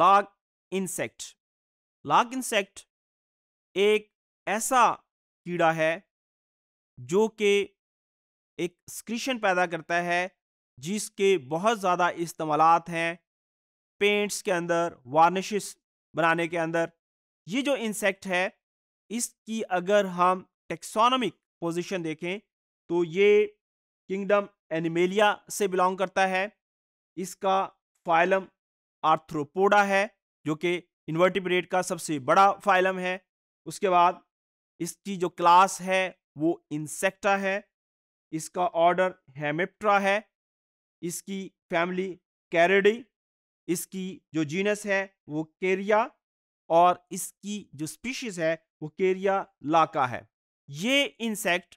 लाग इंसेक्ट लाग इंसेक्ट एक ऐसा कीड़ा है जो कि एक स्क्रीशन पैदा करता है जिसके बहुत ज़्यादा इस्तेमाल हैं पेंट्स के अंदर वार्निशेस बनाने के अंदर ये जो इंसेक्ट है इसकी अगर हम टेक्सोनॉमिक पोजीशन देखें तो ये किंगडम एनिमेलिया से बिलोंग करता है इसका फाइलम आर्थ्रोपोडा है जो कि इन्वर्टिब्रेट का सबसे बड़ा फाइलम है उसके बाद इसकी जो क्लास है वो इंसेक्टा है इसका ऑर्डर हेमिप्ट्रा है इसकी फैमिली कैरेडी इसकी जो जीनस है वो केरिया और इसकी जो स्पीशीज है वो केरिया लाका है ये इंसेक्ट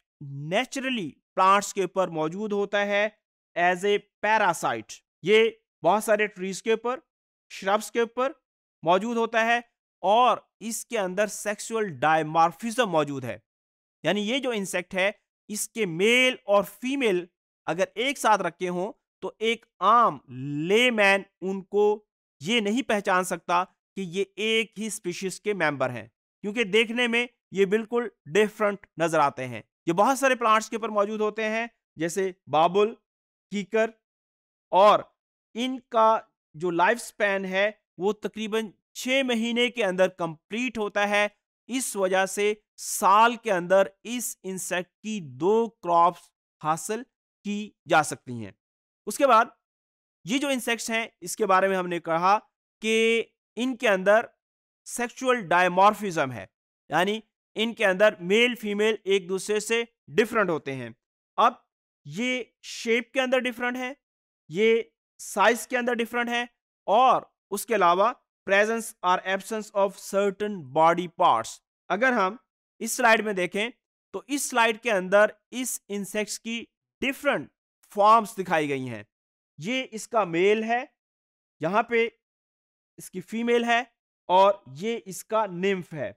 नेचुरली प्लांट्स के ऊपर मौजूद होता है एज ए पैरासाइट ये बहुत सारे ट्रीज के ऊपर श्रब्स के ऊपर मौजूद होता है और इसके अंदर सेक्सुअल डायमार्फिज्म मौजूद है यानी ये जो इंसेक्ट है इसके मेल और फीमेल अगर एक साथ रखे हों तो एक आम लेमैन उनको ये नहीं पहचान सकता कि ये एक ही स्पीशीज के मेंबर हैं क्योंकि देखने में ये बिल्कुल डिफरेंट नज़र आते हैं ये बहुत सारे प्लांट्स के ऊपर मौजूद होते हैं जैसे बाबुल कीकर और इनका जो लाइफ स्पैन है वो तकरीबन छः महीने के अंदर कंप्लीट होता है इस वजह से साल के अंदर इस इंसेक्ट की दो क्रॉप्स हासिल की जा सकती हैं उसके बाद ये जो इंसेक्ट्स हैं इसके बारे में हमने कहा कि इनके अंदर सेक्सुअल डायमॉर्फिज्म है यानी इनके अंदर मेल फीमेल एक दूसरे से डिफरेंट होते हैं अब ये शेप के अंदर डिफरेंट है ये साइज के अंदर डिफरेंट है और उसके अलावा प्रेजेंस और absence of certain body parts अगर हम इस स्लाइड में देखें तो इस स्लाइड के अंदर इस इंसेक्ट्स की डिफरेंट फॉर्म्स दिखाई गई हैं ये इसका मेल है यहाँ पे इसकी फीमेल है और ये इसका निम्फ है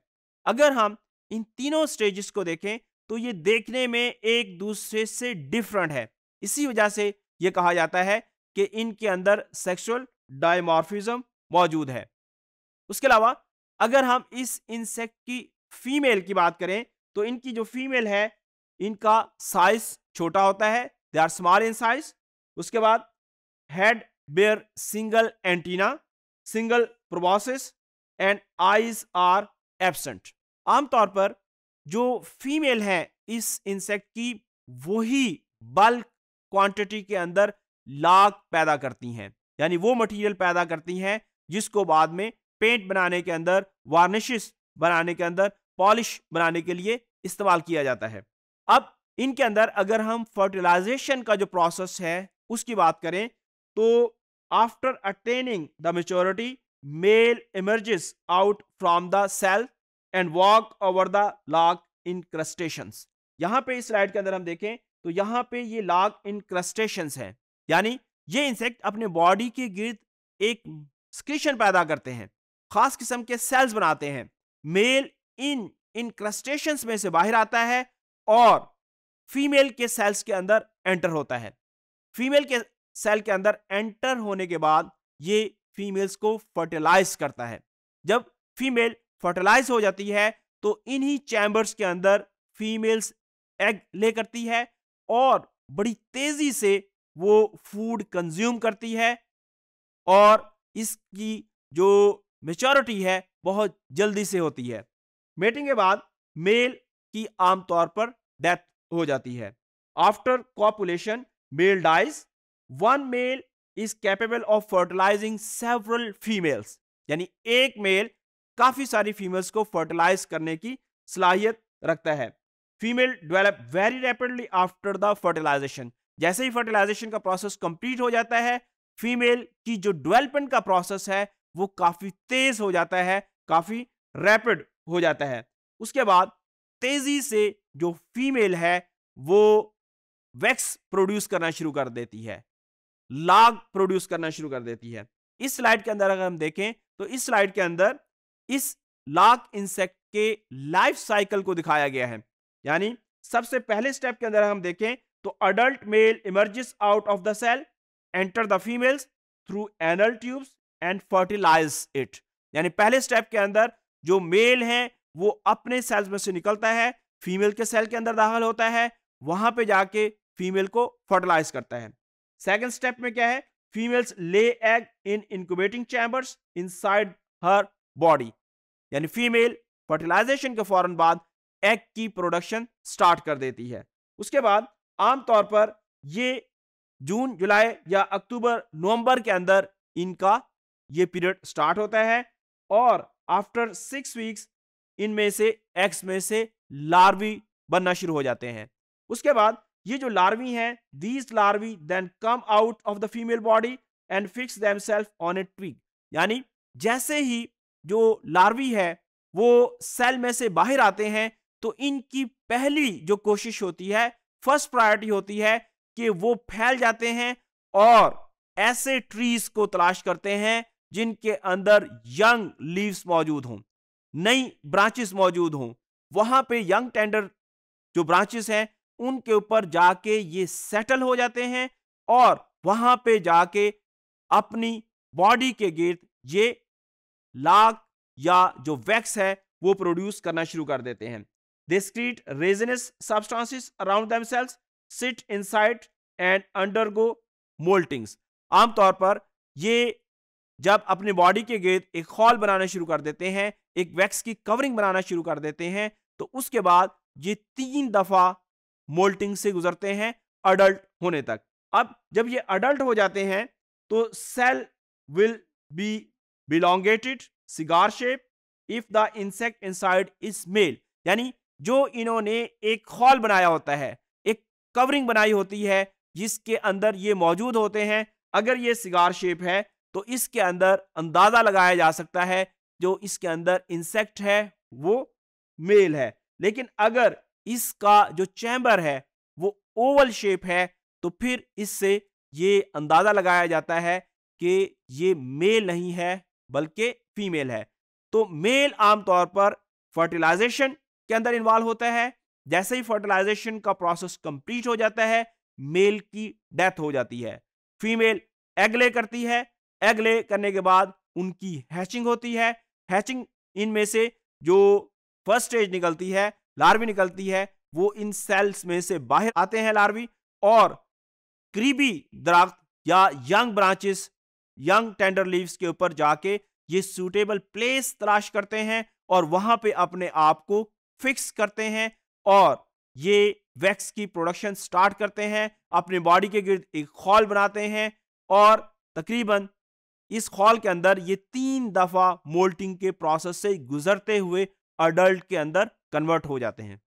अगर हम इन तीनों स्टेजेस को देखें तो ये देखने में एक दूसरे से डिफरेंट है इसी वजह से ये कहा जाता है कि इनके अंदर सेक्सुअल डायमॉर्फिज्म मौजूद है उसके अलावा अगर हम इस इंसेक्ट की फीमेल की बात करें तो इनकी जो फीमेल है इनका साइज छोटा होता है they are small in size उसके बाद head bare single antenna single proboscis and eyes are absent आमतौर पर जो फीमेल है इस इंसेक्ट की वही बल्क क्वांटिटी के अंदर लाख पैदा करती हैं यानी वो मटेरियल पैदा करती हैं जिसको बाद में पेंट बनाने के अंदर वार्निशेस बनाने के अंदर पॉलिश बनाने के लिए इस्तेमाल किया जाता है अब इनके अंदर अगर हम फर्टिलाइजेशन का जो प्रोसेस है उसकी बात करें तो after attaining the maturity male emerges out from the cell and walk over the lac encrustations यहां पे इस स्लाइड के अंदर हम देखें तो यहाँ पे ये लाग क्रस्टेशन हैं यानी ये इंसेक्ट अपने बॉडी के गिर्द एक स्क्रीशन पैदा करते हैं खास किस्म के सेल्स बनाते हैं मेल इन इनक्रस्टेशन में से बाहर आता है और फीमेल के सेल्स के अंदर एंटर होता है फीमेल के सेल के अंदर एंटर होने के बाद ये फीमेल्स को फर्टिलाइज करता है जब फीमेल फर्टिलाइज हो जाती है तो इन्हीं चैम्बर्स के अंदर फीमेल्स एग ले करती है और बड़ी तेजी से वो फूड कंज्यूम करती है और इसकी जो मेचोरिटी है बहुत जल्दी से होती है मेटिंग के बाद मेल की आमतौर पर डेथ हो जाती है after copulation male dies one male is capable of fertilizing several females यानी एक मेल काफ़ी सारी फीमेल्स को फर्टिलाइज करने की सलाहियत रखता है female develop very rapidly after the fertilization जैसे ही फर्टिलाइजेशन का प्रोसेस कंप्लीट हो जाता है फीमेल की जो डेवलपमेंट का प्रोसेस है वो काफ़ी तेज हो जाता है काफ़ी रैपिड हो जाता है उसके बाद तेज़ी से जो फीमेल है वो वैक्स प्रोड्यूस करना शुरू कर देती है लाग प्रोड्यूस करना शुरू कर देती है इस स्लाइड के अंदर अगर हम देखें तो इस स्लाइड के अंदर इस लाग इंसेक्ट के लाइफ साइकिल को दिखाया गया है यानी सबसे पहले स्टेप के अंदर हम देखें तो adult male emerges out of the cell enter the females through anal tubes and fertilize it यानी पहले स्टेप के अंदर जो मेल है वो अपने सेल्स में से निकलता है फीमेल के सेल के अंदर दाखिल होता है वहां पे जाके फीमेल को फर्टिलाइज करता है सेकंड स्टेप में क्या है females lay egg in incubating chambers inside her body यानी फीमेल फर्टिलाइजेशन के फौरन बाद एग की प्रोडक्शन स्टार्ट कर देती है उसके बाद आमतौर पर ये जून जुलाई या अक्टूबर नवंबर के अंदर इनका ये पीरियड स्टार्ट होता है और आफ्टर सिक्स वीक्स इनमें से एक्स में से लार्वी बनना शुरू हो जाते हैं उसके बाद ये जो लार्वी हैं these larvae then come out of the female body and fix them self on a tree यानी जैसे ही जो लार्वी है वो सेल में से बाहर आते हैं तो इनकी पहली जो कोशिश होती है फर्स्ट प्रायोरिटी होती है कि वो फैल जाते हैं और ऐसे ट्रीज को तलाश करते हैं जिनके अंदर यंग लीव्स मौजूद हों नई ब्रांचेस मौजूद हों वहां पे यंग टेंडर जो ब्रांचेस हैं उनके ऊपर जाके ये सेटल हो जाते हैं और वहां पे जाके अपनी बॉडी के गिर्द ये लाग या जो वैक्स है वो प्रोड्यूस करना शुरू कर देते हैं They resinous substances around themselves, sit inside and undergo moltings. आमतौर पर ये जब अपने बॉडी के गेद एक हॉल बनाना शुरू कर देते हैं एक वैक्स की कवरिंग बनाना शुरू कर देते हैं तो उसके बाद ये तीन दफ़ा मोल्टिंग से गुजरते हैं अडल्ट होने तक अब जब ये अडल्ट हो जाते हैं तो cell will be elongated cigar shape if the insect inside is male यानी जो इन्होंने एक हॉल बनाया होता है एक कवरिंग बनाई होती है जिसके अंदर ये मौजूद होते हैं अगर ये सिगार शेप है तो इसके अंदर अंदाज़ा लगाया जा सकता है जो इसके अंदर इंसेक्ट है वो मेल है लेकिन अगर इसका जो चैम्बर है वो ओवल शेप है तो फिर इससे ये अंदाज़ा लगाया जाता है कि ये मेल नहीं है बल्कि फीमेल है तो मेल आमतौर पर फर्टिलाइजेशन के अंदर इन्वॉल्व होता है जैसे ही फर्टिलाइजेशन का प्रोसेस कंप्लीट हो जाता है मेल की डेथ हो जाती है फीमेल एग ले करती है एग ले करने के बाद उनकी हैचिंग होती है हैचिंग इनमें से जो फर्स्ट स्टेज निकलती है लार्वी निकलती है वो इन सेल्स में से बाहर आते हैं लार्वी और क्रीबी दरख्त या young branches young tender leaves के ऊपर जाके ये सूटेबल प्लेस तलाश करते हैं और वहां पे अपने आप को फिक्स करते हैं और ये वैक्स की प्रोडक्शन स्टार्ट करते हैं अपने बॉडी के गिर्द एक खॉल बनाते हैं और तकरीबन इस खॉल के अंदर ये तीन दफ़ा मोल्टिंग के प्रोसेस से गुजरते हुए अडल्ट के अंदर कन्वर्ट हो जाते हैं